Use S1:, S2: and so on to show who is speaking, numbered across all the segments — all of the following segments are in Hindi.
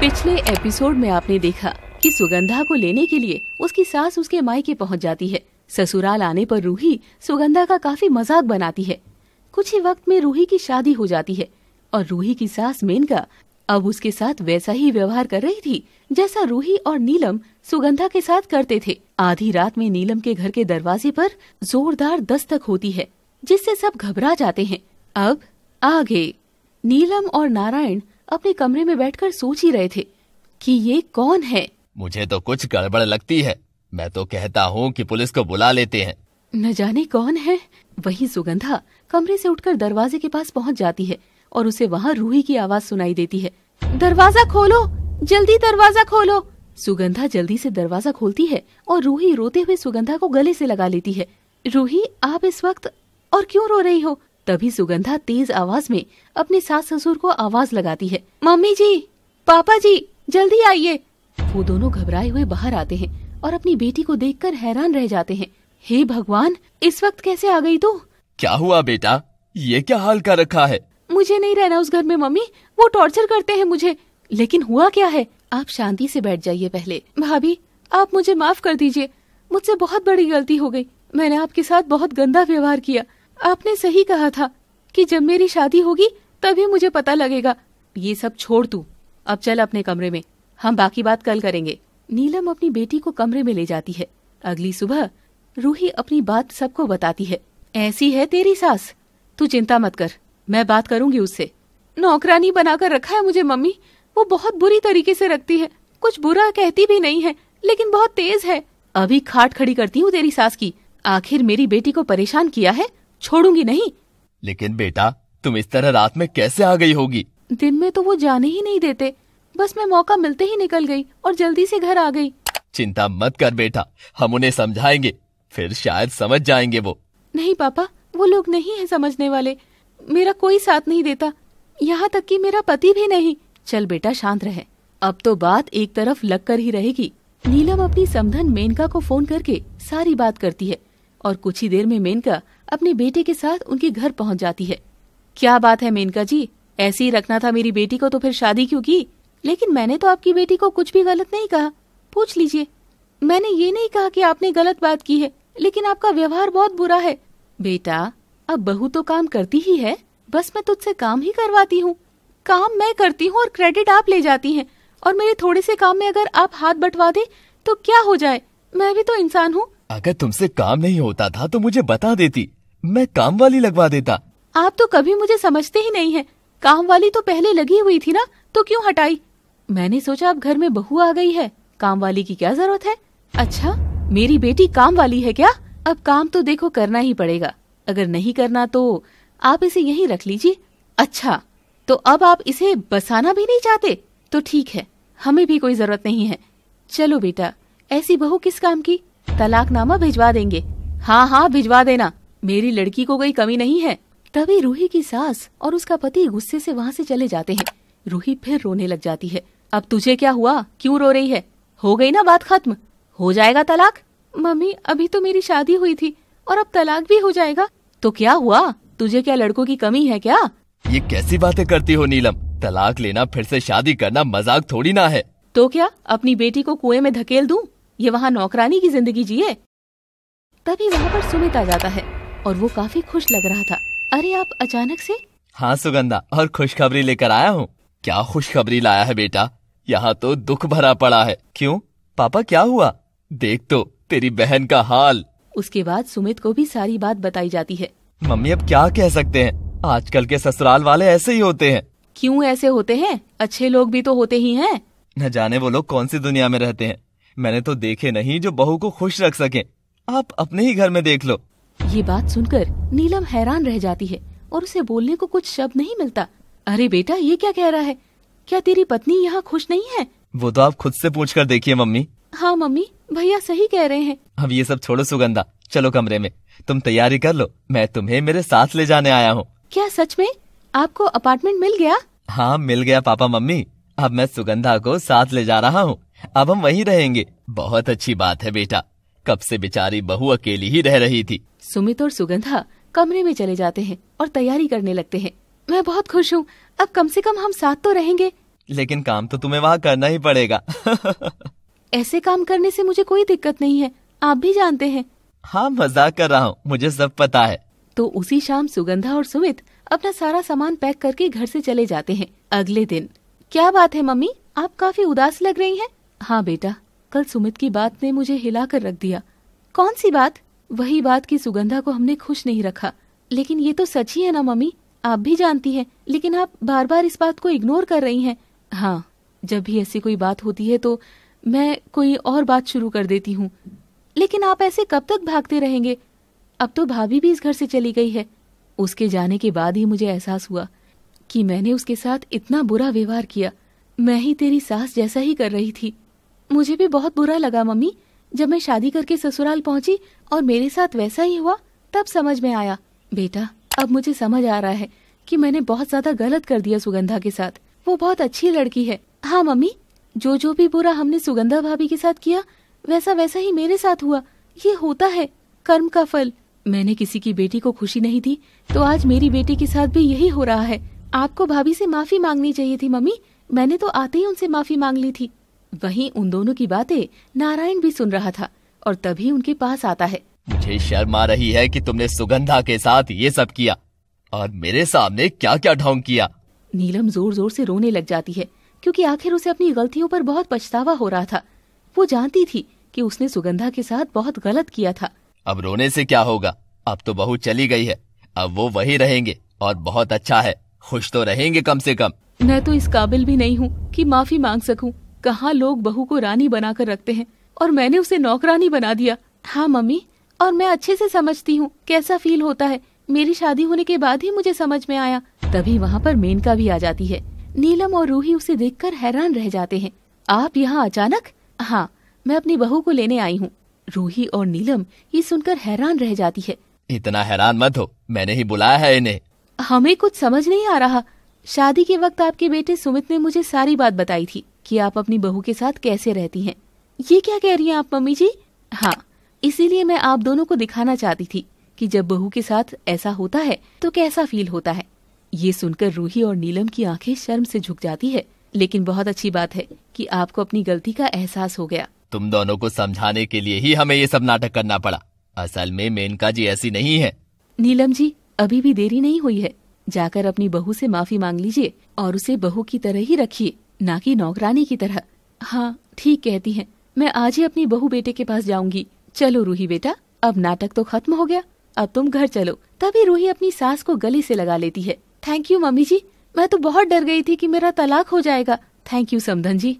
S1: पिछले एपिसोड में आपने देखा कि सुगंधा को लेने के लिए उसकी सास उसके मायके पहुंच जाती है ससुराल आने पर रूही सुगंधा का काफी मजाक बनाती है कुछ ही वक्त में रूही की शादी हो जाती है और रूही की सास मेनका अब उसके साथ वैसा ही व्यवहार कर रही थी जैसा रूही और नीलम सुगंधा के साथ करते थे आधी रात में नीलम के घर के दरवाजे पर जोरदार दस्तक होती है जिससे सब घबरा जाते हैं अब आगे नीलम और नारायण अपने कमरे में बैठकर सोच ही रहे थे कि ये कौन है
S2: मुझे तो कुछ गड़बड़ लगती है मैं तो कहता हूँ कि पुलिस को बुला लेते हैं
S1: न जाने कौन है वही सुगंधा कमरे से उठकर दरवाजे के पास पहुँच जाती है और उसे वहाँ रूही की आवाज़ सुनाई देती है दरवाजा खोलो जल्दी दरवाजा खोलो सुगंधा जल्दी से दरवाजा खोलती है और रूही रोते हुए सुगंधा को गले से लगा लेती है रूही आप इस वक्त और क्यों रो रही हो तभी सुगंधा तेज आवाज में अपने सास ससुर को आवाज लगाती है मम्मी जी पापा जी जल्दी आइए वो दोनों घबराए हुए बाहर आते हैं और अपनी बेटी को देखकर हैरान रह जाते हैं हे भगवान इस वक्त कैसे आ गई तू तो?
S2: क्या हुआ बेटा ये क्या हाल का रखा है
S1: मुझे नहीं रहना उस घर में मम्मी वो टॉर्चर करते हैं मुझे लेकिन हुआ क्या है आप शांति से बैठ जाइए पहले भाभी आप मुझे माफ कर दीजिए मुझसे बहुत बड़ी गलती हो गई मैंने आपके साथ बहुत गंदा व्यवहार किया आपने सही कहा था कि जब मेरी शादी होगी तभी मुझे पता लगेगा ये सब छोड़ तू अब चल अपने कमरे में हम बाकी बात कल करेंगे नीलम अपनी बेटी को कमरे में ले जाती है अगली सुबह रूही अपनी बात सबको बताती है ऐसी है तेरी सास तू चिंता मत कर मैं बात करूंगी उससे नौकरानी बनाकर रखा है मुझे मम्मी वो बहुत बुरी तरीके से रखती है कुछ बुरा कहती भी नहीं है लेकिन बहुत तेज है अभी खाट खड़ी करती हूँ तेरी सास की आखिर मेरी बेटी को परेशान किया है छोड़ूंगी नहीं
S2: लेकिन बेटा तुम इस तरह रात में कैसे आ गई होगी
S1: दिन में तो वो जाने ही नहीं देते बस मैं मौका मिलते ही निकल गई और जल्दी से घर आ गई
S2: चिंता मत कर बेटा हम उन्हें समझाएंगे फिर शायद समझ जाएंगे वो
S1: नहीं पापा वो लोग नहीं है समझने वाले मेरा कोई साथ नहीं देता यहाँ तक कि मेरा पति भी नहीं चल बेटा शांत रहे अब तो बात एक तरफ लग कर ही रहेगी नीलम अपनी समधन मेनका को फोन करके सारी बात करती है और कुछ ही देर में मेनका अपने बेटे के साथ उनके घर पहुंच जाती है क्या बात है मेनका जी ऐसे ही रखना था मेरी बेटी को तो फिर शादी क्यों की लेकिन मैंने तो आपकी बेटी को कुछ भी गलत नहीं कहा पूछ लीजिए मैंने ये नहीं कहा कि आपने गलत बात की है लेकिन आपका व्यवहार बहुत बुरा है बेटा अब बहू तो काम करती ही है बस मैं तुझसे काम ही करवाती हूँ काम मैं करती हूँ और क्रेडिट आप ले जाती हैं और मेरे थोड़े से काम में अगर आप हाथ बटवा दे तो क्या हो जाए मैं भी तो इंसान हूँ
S2: अगर तुमसे काम नहीं होता था तो मुझे बता देती मैं काम वाली लगवा देता
S1: आप तो कभी मुझे समझते ही नहीं है काम वाली तो पहले लगी हुई थी ना तो क्यों हटाई मैंने सोचा अब घर में बहू आ गई है काम वाली की क्या जरूरत है अच्छा मेरी बेटी काम वाली है क्या अब काम तो देखो करना ही पड़ेगा अगर नहीं करना तो आप इसे यहीं रख लीजिए अच्छा तो अब आप इसे बसाना भी नहीं चाहते तो ठीक है हमें भी कोई जरूरत नहीं है चलो बेटा ऐसी बहू किस काम की तलाकनामा भिजवा देंगे हाँ हाँ भिजवा देना मेरी लड़की को कोई कमी नहीं है तभी रूही की सास और उसका पति गुस्से से वहाँ से चले जाते हैं रूही फिर रोने लग जाती है अब तुझे क्या हुआ क्यों रो रही है हो गई ना बात खत्म हो जाएगा तलाक मम्मी अभी तो मेरी शादी हुई थी और अब तलाक भी हो जाएगा तो क्या हुआ तुझे क्या लड़कों की कमी है क्या
S2: ये कैसी बातें करती हो नीलम तलाक लेना फिर से शादी करना मजाक थोड़ी ना है
S1: तो क्या अपनी बेटी को कुएं में धकेल दूं? ये वहाँ नौकरानी की जिंदगी जिए तभी वहाँ पर सुमित आ जाता है और वो काफी खुश लग रहा था अरे आप अचानक से
S2: हाँ सुगंधा और खुशखबरी लेकर आया हूँ क्या खुशखबरी लाया है बेटा यहाँ तो दुख भरा पड़ा है क्यों पापा क्या हुआ देख तो तेरी बहन का हाल
S1: उसके बाद सुमित को भी सारी बात बताई जाती है
S2: मम्मी अब क्या कह सकते हैं आजकल के ससुराल वाले ऐसे ही होते हैं
S1: क्यों ऐसे होते हैं अच्छे लोग भी तो होते ही हैं
S2: न जाने वो लोग कौन सी दुनिया में रहते हैं मैंने तो देखे नहीं जो बहू को खुश रख सके आप अपने ही घर में देख लो
S1: ये बात सुनकर नीलम हैरान रह जाती है और उसे बोलने को कुछ शब्द नहीं मिलता अरे बेटा ये क्या कह रहा है क्या तेरी पत्नी यहाँ खुश नहीं है
S2: वो तो आप खुद से पूछ कर देखिए मम्मी
S1: हाँ मम्मी भैया सही कह रहे हैं
S2: अब ये सब छोड़ो सुगंधा चलो कमरे में तुम तैयारी कर लो मैं तुम्हें मेरे साथ ले जाने आया हूँ
S1: क्या सच में आपको अपार्टमेंट मिल गया
S2: हाँ मिल गया पापा मम्मी अब मैं सुगंधा को साथ ले जा रहा हूँ अब हम वहीं रहेंगे बहुत अच्छी बात है बेटा कब से बेचारी बहू अकेली ही रह रही थी
S1: सुमित और सुगंधा कमरे में चले जाते हैं और तैयारी करने लगते हैं मैं बहुत खुश हूँ अब कम से कम हम साथ तो रहेंगे
S2: लेकिन काम तो तुम्हें वहाँ करना ही पड़ेगा
S1: ऐसे काम करने से मुझे कोई दिक्कत नहीं है आप भी जानते हैं हाँ
S2: मजाक कर रहा हूँ मुझे सब पता है
S1: तो उसी शाम सुगंधा और सुमित अपना सारा सामान पैक करके घर से चले जाते हैं अगले दिन क्या बात है मम्मी आप काफी उदास लग रही हैं हाँ बेटा कल सुमित की बात ने मुझे हिला कर रख दिया कौन सी बात वही बात की सुगंधा को हमने खुश नहीं रखा लेकिन ये तो सच ही है ना मम्मी आप भी जानती हैं लेकिन आप बार बार इस बात को इग्नोर कर रही हैं हाँ जब भी ऐसी कोई बात होती है तो मैं कोई और बात शुरू कर देती हूँ लेकिन आप ऐसे कब तक भागते रहेंगे अब तो भाभी भी इस घर से चली गई है उसके जाने के बाद ही मुझे एहसास हुआ कि मैंने उसके साथ इतना बुरा व्यवहार किया मैं ही तेरी सास जैसा ही कर रही थी मुझे भी बहुत बुरा लगा मम्मी जब मैं शादी करके ससुराल पहुंची और मेरे साथ वैसा ही हुआ तब समझ में आया बेटा अब मुझे समझ आ रहा है कि मैंने बहुत ज्यादा गलत कर दिया सुगंधा के साथ वो बहुत अच्छी लड़की है हाँ मम्मी जो जो भी बुरा हमने सुगंधा भाभी के साथ किया वैसा वैसा ही मेरे साथ हुआ ये होता है कर्म का फल मैंने किसी की बेटी को खुशी नहीं दी तो आज मेरी बेटी के साथ भी यही हो रहा है आपको भाभी से माफी मांगनी चाहिए थी मम्मी मैंने तो आते ही उनसे माफी मांग ली थी वहीं उन दोनों की बातें नारायण भी सुन रहा था और तभी उनके पास आता है
S2: मुझे शर्म आ रही है कि तुमने सुगंधा के साथ ये सब किया और मेरे सामने क्या क्या ढोंग किया
S1: नीलम जोर जोर से रोने लग जाती है क्योंकि आखिर उसे अपनी गलतियों पर बहुत पछतावा हो रहा था वो जानती थी कि उसने सुगंधा के साथ बहुत गलत किया था
S2: अब रोने से क्या होगा अब तो बहू चली गई है अब वो वही रहेंगे और बहुत अच्छा है खुश तो रहेंगे कम से कम
S1: मैं तो इस काबिल भी नहीं हूँ कि माफी मांग सकूँ कहाँ लोग बहू को रानी बनाकर रखते हैं और मैंने उसे नौकरानी बना दिया हाँ मम्मी और मैं अच्छे से समझती हूँ कैसा फील होता है मेरी शादी होने के बाद ही मुझे समझ में आया तभी वहाँ पर मेनका भी आ जाती है नीलम और रूही उसे कर हैरान रह जाते हैं आप यहाँ अचानक हाँ मैं अपनी बहू को लेने आई हूँ रूही और नीलम ये सुनकर हैरान रह जाती है
S2: इतना हैरान मत हो मैंने ही बुलाया है इन्हें
S1: हमें कुछ समझ नहीं आ रहा शादी के वक्त आपके बेटे सुमित ने मुझे सारी बात बताई थी कि आप अपनी बहू के साथ कैसे रहती हैं ये क्या कह रही हैं आप मम्मी जी हाँ इसीलिए मैं आप दोनों को दिखाना चाहती थी कि जब बहू के साथ ऐसा होता है तो कैसा फील होता है ये सुनकर रूही और नीलम की आंखें शर्म से झुक जाती है लेकिन बहुत अच्छी बात है कि आपको अपनी गलती का एहसास हो गया
S2: तुम दोनों को समझाने के लिए ही हमें ये सब नाटक करना पड़ा असल में मेनका जी ऐसी नहीं है
S1: नीलम जी अभी भी देरी नहीं हुई है जाकर अपनी बहू से माफी मांग लीजिए और उसे बहू की तरह ही रखिए ना कि नौकरानी की तरह हाँ ठीक कहती हैं मैं आज ही अपनी बहू बेटे के पास जाऊंगी चलो रूही बेटा अब नाटक तो खत्म हो गया अब तुम घर चलो तभी रूही अपनी सास को गले से लगा लेती है थैंक यू मम्मी जी मैं तो बहुत डर गई थी कि मेरा तलाक हो जाएगा थैंक यू समधन जी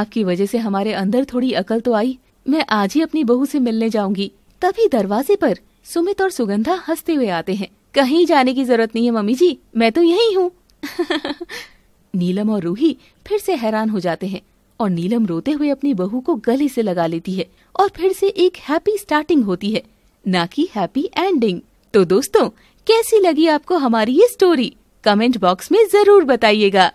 S1: आपकी वजह से हमारे अंदर थोड़ी अकल तो आई मैं आज ही अपनी बहू से मिलने जाऊंगी तभी दरवाजे पर सुमित और सुगंधा हंसते हुए आते हैं कहीं जाने की जरूरत नहीं है मम्मी जी मैं तो यही हूँ नीलम और रूही फिर से हैरान हो जाते हैं और नीलम रोते हुए अपनी बहू को गले से लगा लेती है और फिर से एक हैप्पी स्टार्टिंग होती है न कि हैप्पी एंडिंग तो दोस्तों कैसी लगी आपको हमारी ये स्टोरी कमेंट बॉक्स में जरूर बताइएगा